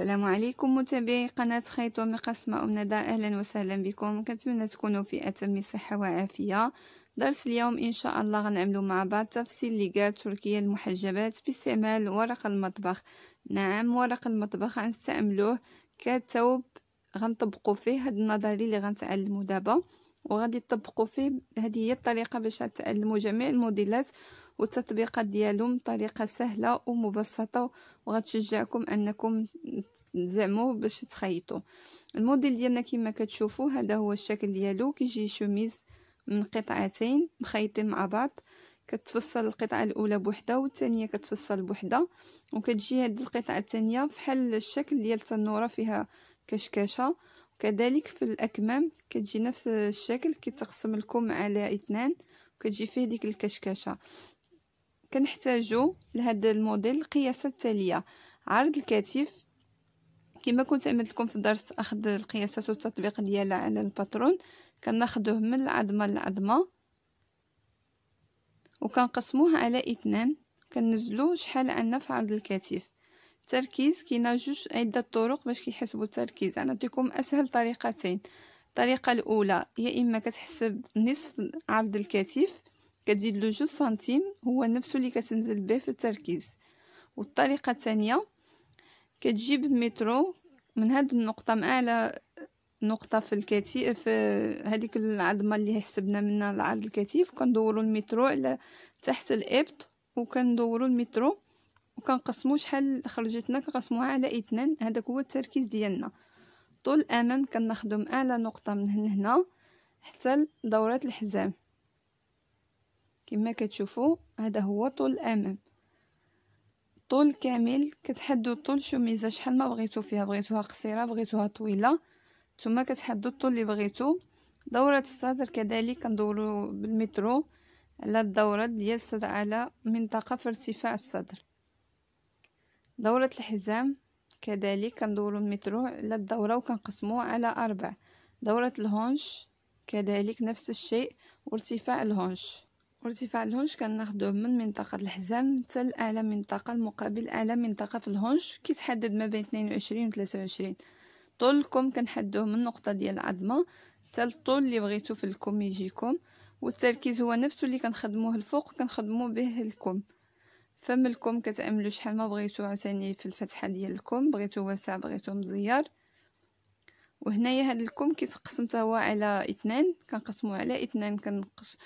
السلام عليكم متابعي قناة خيط ومقاس ماء ندى أهلا وسهلا بكم كنتمنى تكونوا في أتم صحة وعافية درس اليوم إن شاء الله غنعملو مع بعض تفصيل لقات تركية المحجبات باستعمال ورق المطبخ نعم ورق المطبخ غنستعملوه كتوب غنطبقو فيه هاد النظري اللي غنتعلمو دابا وغادي تطبقو فيه هذه هي الطريقة باش تعلمو جميع الموديلات والتطبيقات ديالهم بطريقه سهله ومبسطه وغتشجعكم انكم زعمو باش تخيطوا الموديل ديالنا كما كتشوفوا هذا هو الشكل ديالو كيجي شوميز من قطعتين مخيطين مع بعض كتفصل القطعه الاولى بوحده والثانيه كتفصل بوحده وكتجي هذه القطعه الثانيه فحال الشكل ديال التنوره فيها كشكاشه وكذلك في الاكمام كتجي نفس الشكل كيتقسم لكم على اثنان وكتجي فيه ديك الكشكاشه كنحتاجو لهذا الموديل القياسه التاليه عرض الكتف كما كنت عملت لكم في درس اخذ القياسات والتطبيق ديالها على الباترون كناخذوه من العظمه للعظمه وكنقسموه على اثنان كننزلو شحال عندنا في عرض الكتف التركيز كاين جوج عده طرق باش كيحسبوا التركيز انا نعطيكم اسهل طريقتين الطريقه الاولى يا اما كتحسب نصف عرض الكتف كتزيد لو جوج سنتيم هو نفسه اللي كتنزل به في التركيز والطريقه الثانيه كتجيب مترو من هاد النقطه مع اعلى نقطه في الكتف هذيك العظمه اللي حسبنا منها العرض الكتيف كندورو المترو على تحت الابط وكندورو المترو وكنقسمو شحال خرجتنا كنقسموها على اثنان هذاك هو التركيز ديالنا طول الامام كناخدو من اعلى نقطه من هنا حتى دورات الحزام كما كتشوفوا هذا هو طول الامام طول كامل كتحدوا الطول شوميزه شحال ما بغيتو فيها بغيتوها قصيره بغيتوها طويله ثم كتحدوا الطول اللي بغيتو دوره الصدر كذلك كندورو بالمترو على الدوره ديال الصدر على منطقه في ارتفاع الصدر دوره الحزام كذلك كندورو المترو على الدوره وكنقسموه على اربع دوره الهونش كذلك نفس الشيء وارتفاع الهونش ارتفاع الهونش كناخدوه من منطقه الحزام حتى لاعلى منطقه المقابل اعلى منطقه في الهونش كيتحدد ما بين وعشرين و وعشرين طول الكم كنحدوه من النقطه ديال العظمه حتى الطول اللي بغيتو في الكم يجيكم والتركيز هو نفسه اللي كنخدموه الفوق كنخدمو به الكم فم الكم كتعملو شحال ما بغيتو عاوتاني في الفتحه ديال الكم بغيتو واسع بغيتو مزير وهنايا هاد الكم كيتقسم هو على اثنان كنقسمو على اثنان كنقص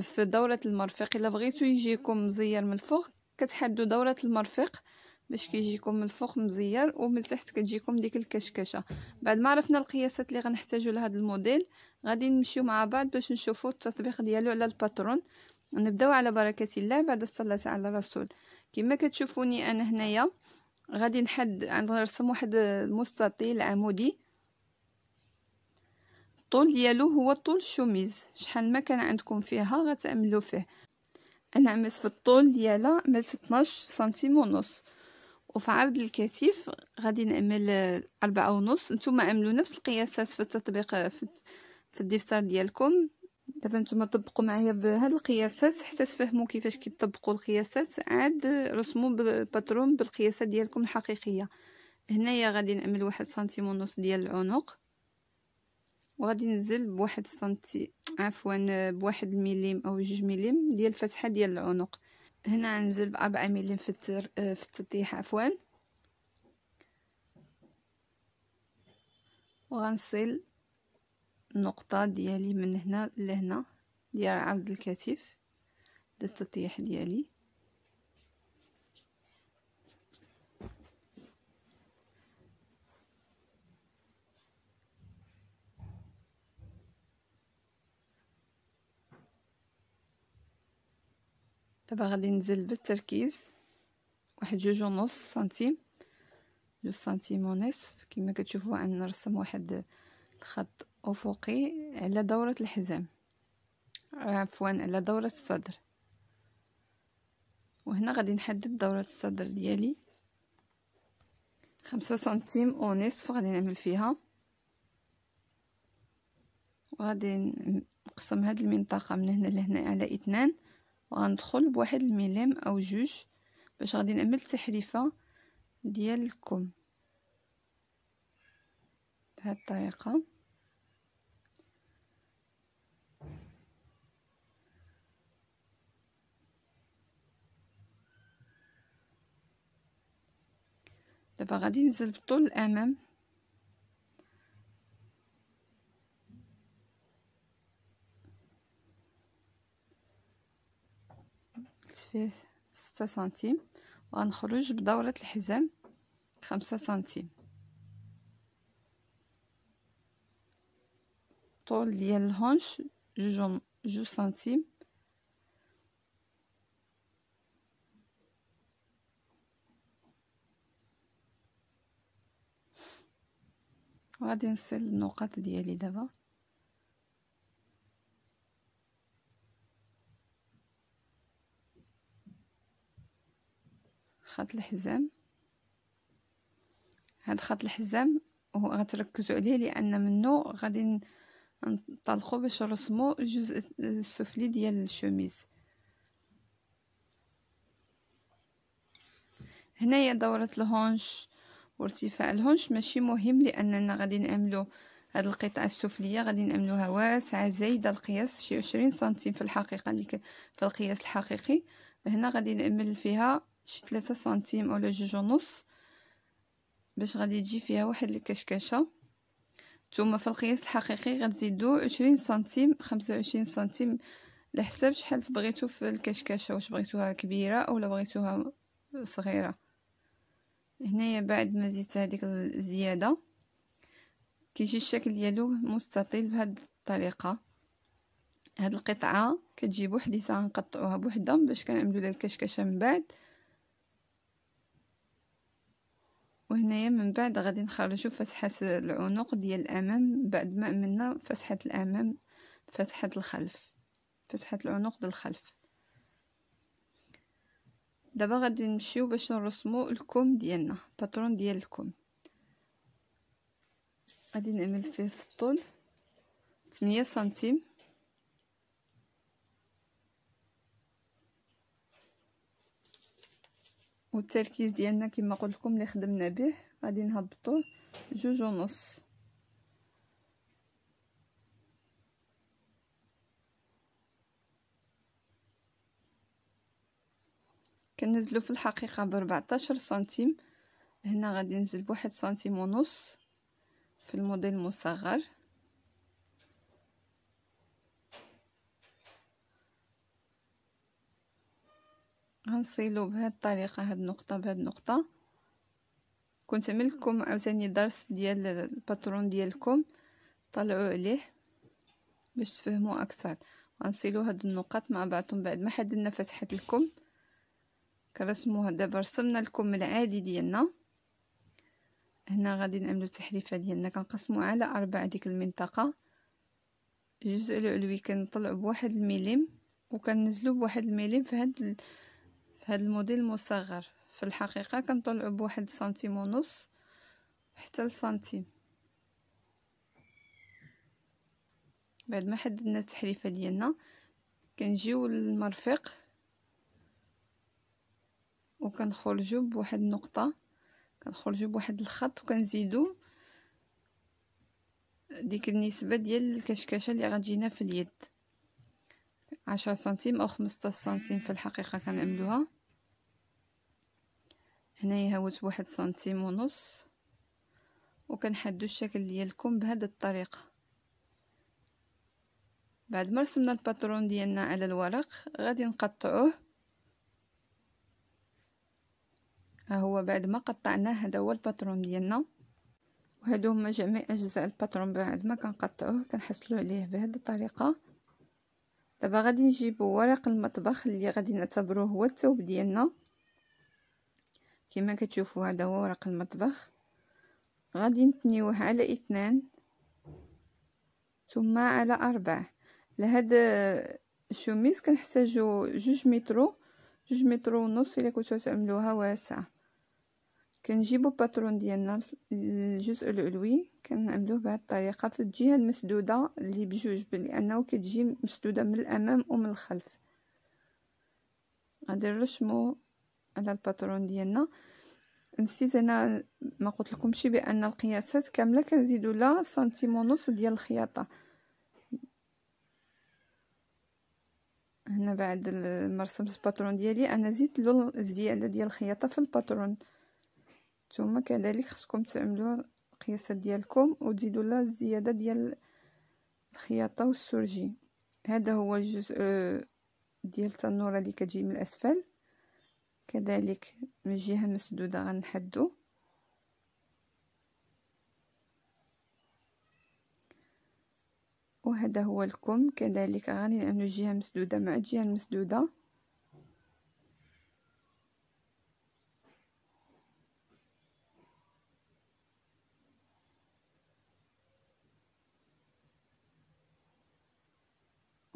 في دوره المرفق الا بغيتو يجيكم مزير من الفوق كتحدو دوره المرفق باش كيجيكم من الفوق مزير ومن تحت كتجيكم ديك الكشكشه بعد ما عرفنا القياسات اللي غنحتاجو لهذا الموديل غادي نمشيو مع بعض باش نشوفو التطبيق ديالو على الباترون نبداو على بركه الله بعد الصلاه على الرسول كما كتشوفوني انا هنايا غادي نحد نرسم واحد المستطيل عمودي الطول ديالو هو طول الشوميز شحال ما كان عندكم فيها غتعملوا فيه انا عملت في الطول ديالها عملت 12 سنتيم ونص وفي عرض الكتف غادي نعمل أربعة ونص نتوما عملوا نفس القياسات في التطبيق في, في الدفتر ديالكم دابا نتوما طبقوا معايا بهاد القياسات حتى تفهموا كيفاش كيطبقوا القياسات عاد رسموا بالباترون بالقياسات ديالكم الحقيقيه هنايا غادي نعمل واحد سنتيم ونص ديال العنق وغادي نزل بواحد سنتي عفوا بواحد مليم او جوج مليم ديال الفتحه ديال العنق هنا نزل بأربعة مليم في التر... في التطيح عفوا وغنصل النقطه ديالي من هنا لهنا ديال عرض الكتف ديال التطيح ديالي دابا غادي نزل بالتركيز واحد جوج ونص سنتيم جوج سنتيم ونصف كما كتشوفوا ان نرسم واحد الخط افقي على دوره الحزام عفوا على دوره الصدر وهنا غادي نحدد دوره الصدر ديالي خمسة سنتيم ونصف غادي نعمل فيها وغادي نقسم هاد المنطقه من هنا لهنا على اثنان وغندخل بواحد الملام او جوج باش غادي نعمل تحريفه ديال الكم بهذه الطريقه دابا غادي نزل بالطول الامام فيه ستة سنتيم وغنخرج بدورة الحزام خمسة سنتيم الطول ديال الهونش جوج جوج سنتيم غادي نسل النقط ديالي دابا خط الحزام هاد خط الحزام هو غتركزوا عليه لان منه غادي نطلقوا باش نرسموا الجزء السفلي ديال الشوميز هنايا دورة الهونش وارتفاع الهونش ماشي مهم لاننا غادي نعملو هاد القطعه السفليه غادي نعملوها واسعه زايده القياس شي عشرين سنتيم في الحقيقه اللي في القياس الحقيقي هنا غادي نعمل فيها شي 3 سنتيم اولا جوج ونص باش غادي تجي فيها واحد الكشكشه ثم في القياس الحقيقي غتزيدو عشرين سنتيم خمسة وعشرين سنتيم على حساب شحال بغيتو في الكشكشه واش بغيتوها كبيره اولا بغيتوها صغيره هنايا بعد ما زدت هذيك الزياده كيجي الشكل ديالو مستطيل بهاد الطريقه هاد القطعه كتجي بوحديتها نقطعوها بوحده باش كنعملو لها الكشكشه من بعد وهنايا من بعد غادي نخرجو فتحة العنق ديال الامام بعد ما عملنا فتحة الامام فتحة الخلف فتحة العنق ديال الخلف دابا غادي نمشيو باش نرسمو الكم ديالنا باترون ديال الكم غادي نعمل فيه في الطول 8 سنتيم والتركيز ديالنا كما قلت لكم اللي خدمنا به غادي نهبطوه جوج ونص كنزلو في الحقيقه ب 14 سنتيم هنا غادي نزل بواحد سنتيم ونص في الموديل المصغر غنصيلو بهاد الطريقه هاد النقطه بهاد النقطه كنت عملكم عاوتاني درس ديال الباترون ديالكم طلعوا عليه باش تفهموا اكثر غنصيلو هاد النقط مع بعضهم بعد ما حددنا فتحت لكم كرسموها دابا رسمنا لكم العادي ديالنا هنا غادي نعملو التحريفه ديالنا كنقسمو على اربعه ديك المنطقه الجزء العلوي كنطلعو بواحد الميليم وكننزلو بواحد الميليم في هاد في هذا الموديل المصغر في الحقيقه كنطلعوا بواحد سنتيم ونص حتى لسنتيم بعد ما حددنا التحريفه ديالنا كنجيو للمرفق وكنخرجوا بواحد النقطه كنخرجوا بواحد الخط وكنزيدو ديك النسبه ديال الكشكشه اللي غتجينا في اليد عشرة سنتيم أو خمسطاش سنتيم في الحقيقة كنعملوها هنايا هوت واحد سنتيم ونص وكنحدو الشكل ديالكم بهاد الطريقة بعد ما رسمنا الباترون ديالنا على الورق غادي نقطعوه ها هو بعد ما قطعناه هذا هو الباترون ديالنا وهادو هما جميع اجزاء الباترون بعد ما كنقطعوه كنحصلوا عليه بهذه الطريقه دابا غادي نجيبو ورق المطبخ اللي غادي نعتبروه هو الثوب ديالنا كما كتشوفوا هذا هو ورق المطبخ غادي نتنيوه على اثنان ثم على اربع لهاد الشوميس كنحتاجو جوج مترو جوج مترو ونص الا كنتو تعملوها واسعه كنجيبو الباترون ديالنا الجزء العلوي كنعملوه بهاد الطريقه في الجهه المسدوده اللي بجوج لانه كتجي مسدوده من الامام ومن الخلف غادي نرشمو على الباترون ديالنا نسيت انا ما قلت لكمش بان القياسات كامله كنزيدو لها سنتيم ونص ديال الخياطه هنا بعد ما الباترون ديالي انا زدت له الزياده ديال الخياطه في الباترون نتوما كذلك خصكم تعملوا القياسات ديالكم وتزيدوا لها الزياده ديال الخياطه والسرجي هذا هو الجزء آه، ديال التنوره اللي كتجي من الاسفل كذلك من الجهه المسدوده غنحدو وهذا هو الكم كذلك غادي نعملو الجهه المسدوده مع الجهه المسدوده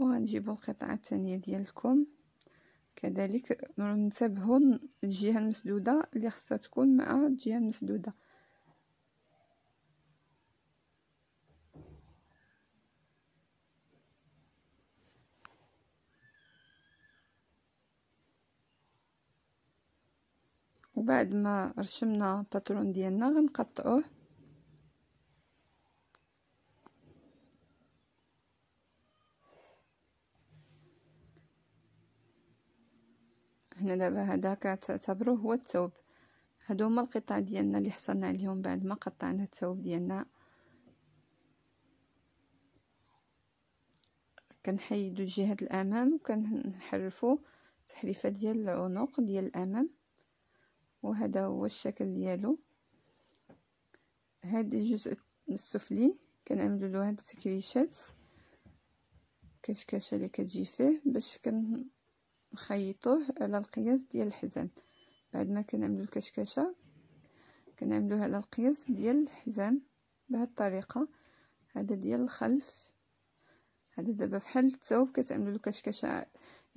وغنجيبو القطعة الثانية ديال الكم كذلك ننتبهوا الجهة المسدودة اللي خصها تكون مع الجهة المسدودة وبعد ما رشمنا الباترون ديالنا غنقطعوه هنا دابا هذا كتعتبروه هو الثوب هادو هما القطع ديالنا اللي حصلنا عليهم بعد ما قطعنا الثوب ديالنا كنحيدو جهة الامام وكنحرفو تحريفه ديال العنق ديال الامام وهذا هو الشكل ديالو هاد الجزء السفلي كنعملو له هاد التكريشات كشكشه اللي كتجي فيه باش كن نخيطوه على القياس ديال الحزام بعد ما كنعملو الكشكشه كنعملوه على القياس ديال الحزام بهاد الطريقه هذا ديال الخلف هذا دابا فحال الثوب كتعملوا الكشكشه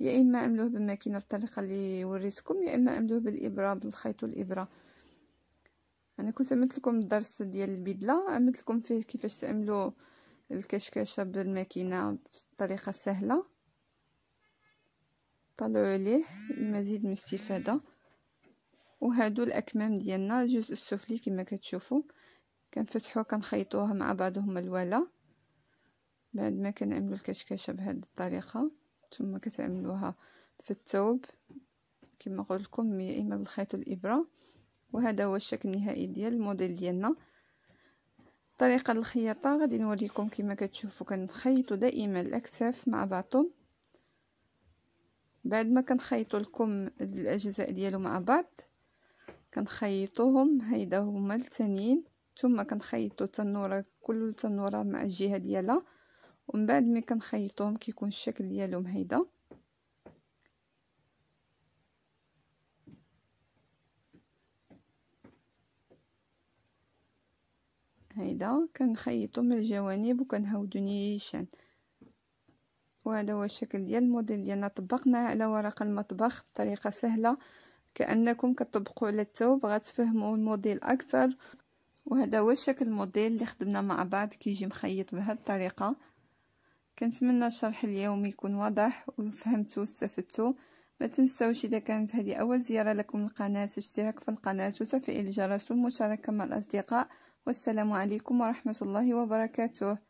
يا اما عملوه بالماكينه بالطريقه اللي وريتكم يا اما عملوه بالابره بالخيط والابره انا كنت عملت لكم الدرس ديال البدله عملت لكم فيه كيفاش تعملوا الكشكشه بالماكينه بطريقه سهله نطلعوا عليه المزيد من الاستفاده وهادو الاكمام ديالنا الجزء السفلي كما كتشوفوا كنفتحوه كنخيطوه مع بعضهم الولا بعد ما كنعملوا الكشكشه بهذه الطريقه ثم كتعملوها في الثوب كما قلت لكم يا اما بالخيط والابره وهذا هو الشكل النهائي ديال الموديل ديالنا طريقه الخياطه غادي نوريكم كما كتشوفوا كنخيطوا دائما الاكتاف مع بعضهم بعد ما كنخيطوا لكم الاجزاء ديالو مع بعض كنخيطوهم هيدا هما التانيين ثم كنخيطوا التنوره كل التنوره مع الجهه ديالها ومن بعد ملي كنخيطوهم كيكون الشكل ديالهم هيدا هيدا كنخيطو من الجوانب وكنهودو نيشان وهذا هو الشكل ديال الموديل ديالنا طبقناه على ورق المطبخ بطريقه سهله كانكم كتطبقوا على الثوب غتفهموا الموديل اكثر وهذا هو الشكل الموديل اللي خدمنا مع بعض كيجي مخيط بهذه الطريقه كنتمنى الشرح اليوم يكون واضح وفهمتوا واستفدتوا ما تنساوش اذا كانت هذه اول زياره لكم القناه الاشتراك في القناه وتفعيل الجرس والمشاركه مع الاصدقاء والسلام عليكم ورحمه الله وبركاته